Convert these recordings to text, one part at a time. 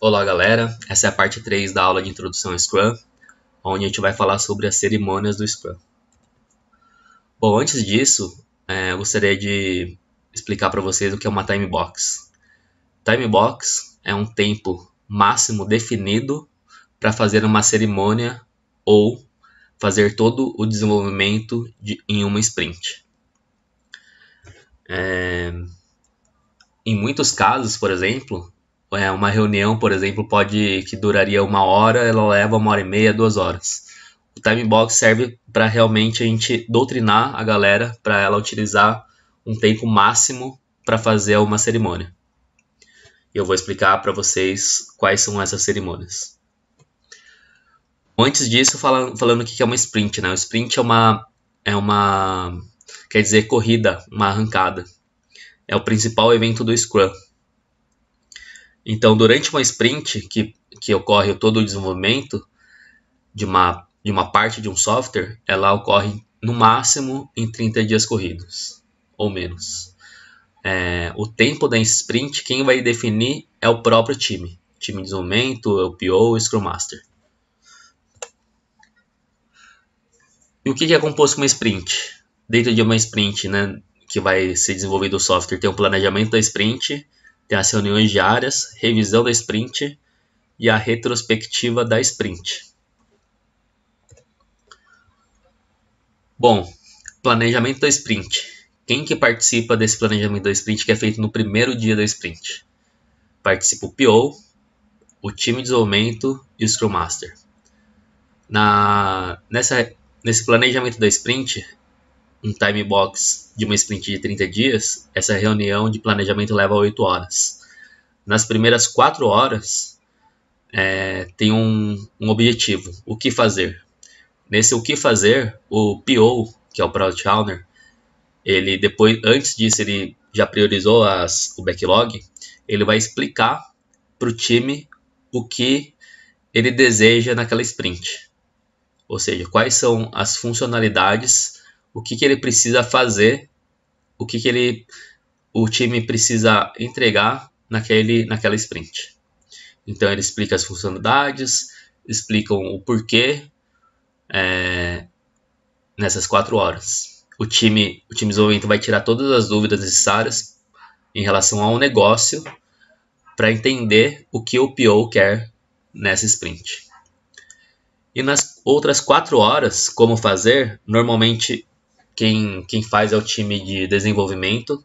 Olá, galera. Essa é a parte 3 da aula de introdução ao Scrum, onde a gente vai falar sobre as cerimônias do Scrum. Bom, antes disso, é, eu gostaria de explicar para vocês o que é uma time box. Time box é um tempo máximo definido para fazer uma cerimônia ou fazer todo o desenvolvimento de, em uma sprint. É, em muitos casos, por exemplo, é, uma reunião, por exemplo, pode que duraria uma hora, ela leva uma hora e meia, duas horas. O time box serve para realmente a gente doutrinar a galera para ela utilizar um tempo máximo para fazer uma cerimônia. E eu vou explicar para vocês quais são essas cerimônias. Antes disso, falando, falando o que é uma sprint, né? O sprint é uma é uma quer dizer corrida, uma arrancada. É o principal evento do Scrum então, durante uma sprint que, que ocorre todo o desenvolvimento de uma, de uma parte de um software, ela ocorre no máximo em 30 dias corridos, ou menos. É, o tempo da sprint, quem vai definir é o próprio time. Time de desenvolvimento, é o PO, o Scrum Master. E o que é composto uma sprint? Dentro de uma sprint, né, que vai ser desenvolvido o software, tem um planejamento da sprint, tem as reuniões diárias, revisão da sprint e a retrospectiva da sprint. Bom, planejamento da sprint. Quem que participa desse planejamento da sprint que é feito no primeiro dia da sprint? Participa o PO, o time de desenvolvimento e o Scrum Master. Na, nessa, nesse planejamento da sprint, um time box de uma sprint de 30 dias, essa reunião de planejamento leva 8 horas. Nas primeiras 4 horas, é, tem um, um, objetivo, o que fazer. Nesse o que fazer, o PO, que é o Product Owner, ele depois, antes disso, ele já priorizou as, o backlog, ele vai explicar para o time o que ele deseja naquela sprint. Ou seja, quais são as funcionalidades o que, que ele precisa fazer, o que, que ele, o time precisa entregar naquele, naquela sprint. Então ele explica as funcionalidades, explicam o porquê é, nessas quatro horas. O time, o time de desenvolvimento vai tirar todas as dúvidas necessárias em relação ao negócio para entender o que o PO quer nessa sprint. E nas outras quatro horas, como fazer? Normalmente quem, quem faz é o time de desenvolvimento,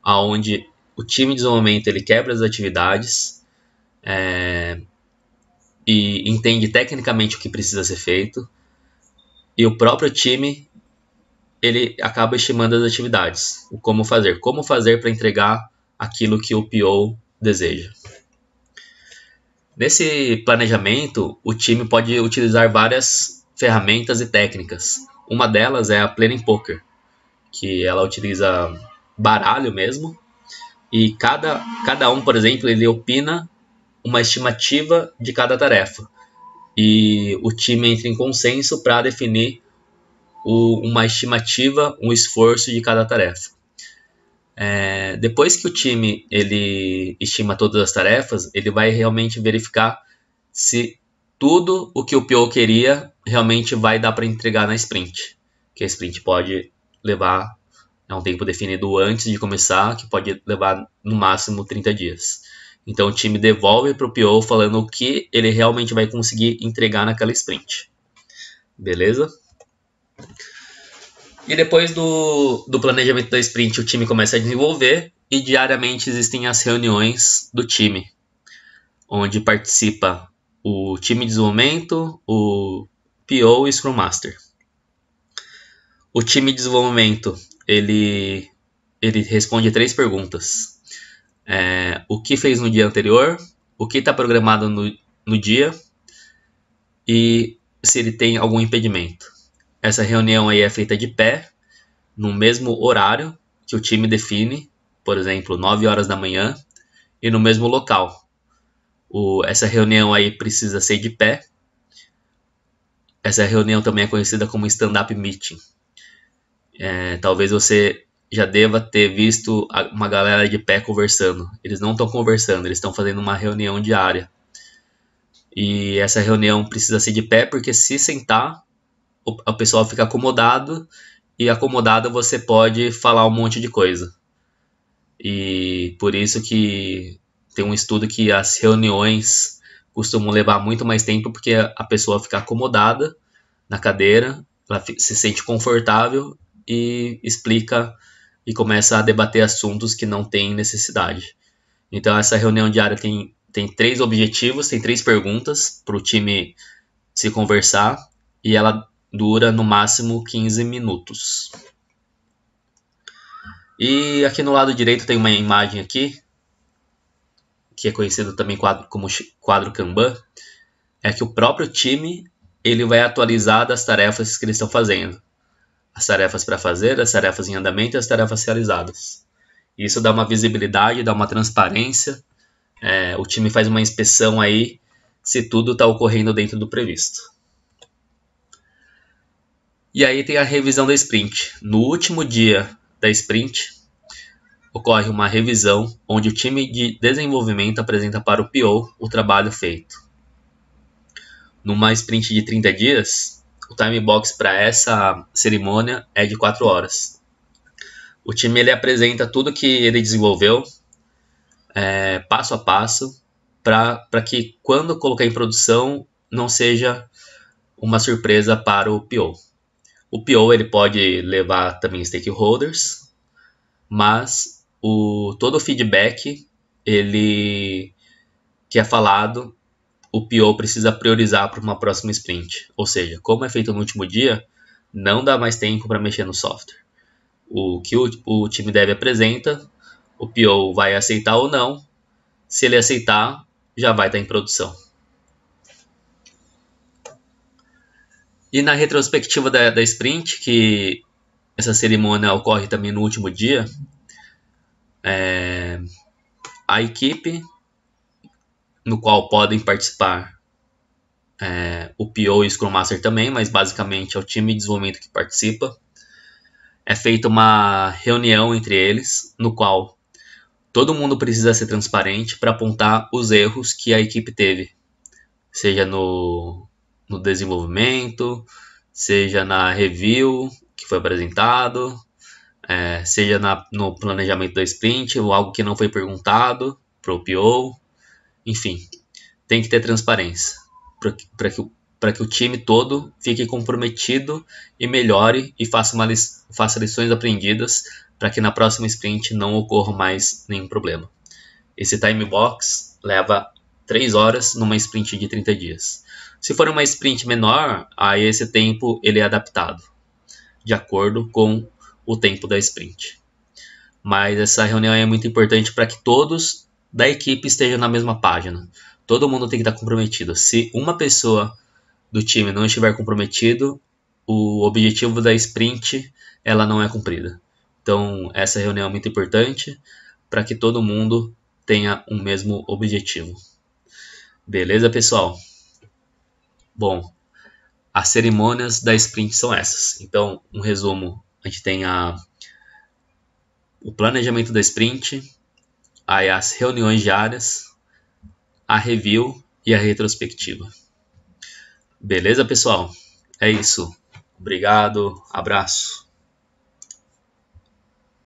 aonde o time de desenvolvimento ele quebra as atividades é, e entende tecnicamente o que precisa ser feito. E o próprio time ele acaba estimando as atividades, o como fazer, como fazer para entregar aquilo que o PO deseja. Nesse planejamento, o time pode utilizar várias ferramentas e técnicas, uma delas é a Planning Poker, que ela utiliza baralho mesmo, e cada, cada um, por exemplo, ele opina uma estimativa de cada tarefa. E o time entra em consenso para definir o, uma estimativa, um esforço de cada tarefa. É, depois que o time ele estima todas as tarefas, ele vai realmente verificar se tudo o que o Pio queria realmente vai dar para entregar na sprint. Que a sprint pode levar é um tempo definido antes de começar, que pode levar no máximo 30 dias. Então o time devolve para o PO falando o que ele realmente vai conseguir entregar naquela sprint. Beleza? E depois do, do planejamento da sprint, o time começa a desenvolver e diariamente existem as reuniões do time, onde participa o time de desenvolvimento, o PO e o Scrum Master. O time de desenvolvimento, ele, ele responde três perguntas. É, o que fez no dia anterior, o que está programado no, no dia e se ele tem algum impedimento. Essa reunião aí é feita de pé, no mesmo horário que o time define, por exemplo, 9 horas da manhã, e no mesmo local, o, essa reunião aí precisa ser de pé. Essa reunião também é conhecida como stand-up meeting. É, talvez você já deva ter visto uma galera de pé conversando. Eles não estão conversando, eles estão fazendo uma reunião diária. E essa reunião precisa ser de pé, porque se sentar, o, o pessoal fica acomodado, e acomodado você pode falar um monte de coisa. E por isso que tem um estudo que as reuniões costumam levar muito mais tempo porque a pessoa fica acomodada na cadeira, ela se sente confortável e explica e começa a debater assuntos que não tem necessidade. Então, essa reunião diária tem, tem três objetivos, tem três perguntas para o time se conversar e ela dura no máximo 15 minutos. E aqui no lado direito tem uma imagem aqui que é conhecido também como quadro Kanban, é que o próprio time ele vai atualizar das tarefas que eles estão fazendo. As tarefas para fazer, as tarefas em andamento e as tarefas realizadas. Isso dá uma visibilidade, dá uma transparência. É, o time faz uma inspeção aí se tudo está ocorrendo dentro do previsto. E aí tem a revisão da sprint. No último dia da sprint, ocorre uma revisão onde o time de desenvolvimento apresenta para o PO o trabalho feito. Numa sprint de 30 dias, o time box para essa cerimônia é de 4 horas. O time ele apresenta tudo que ele desenvolveu, é, passo a passo, para que quando colocar em produção não seja uma surpresa para o PO. O PO ele pode levar também stakeholders, mas o, todo o feedback ele que é falado, o PO precisa priorizar para uma próxima sprint. Ou seja, como é feito no último dia, não dá mais tempo para mexer no software. O que o, o time deve apresenta, o PO vai aceitar ou não. Se ele aceitar, já vai estar tá em produção. E na retrospectiva da, da sprint, que essa cerimônia ocorre também no último dia, é, a equipe no qual podem participar é, o PO e o Scrum Master também, mas basicamente é o time de desenvolvimento que participa. É feita uma reunião entre eles, no qual todo mundo precisa ser transparente para apontar os erros que a equipe teve, seja no, no desenvolvimento, seja na review que foi apresentado, é, seja na, no planejamento da sprint ou algo que não foi perguntado para o PO, enfim, tem que ter transparência para que, pra que o time todo fique comprometido e melhore e faça, uma li, faça lições aprendidas para que na próxima sprint não ocorra mais nenhum problema. Esse time box leva 3 horas numa sprint de 30 dias. Se for uma sprint menor, aí esse tempo ele é adaptado de acordo com o tempo da sprint. Mas essa reunião é muito importante para que todos da equipe estejam na mesma página. Todo mundo tem que estar tá comprometido. Se uma pessoa do time não estiver comprometido, o objetivo da sprint ela não é cumprida. Então essa reunião é muito importante para que todo mundo tenha o um mesmo objetivo. Beleza, pessoal? Bom, as cerimônias da sprint são essas. Então, um resumo a gente tem a, o planejamento da sprint, aí as reuniões diárias, a review e a retrospectiva. Beleza, pessoal? É isso. Obrigado, abraço.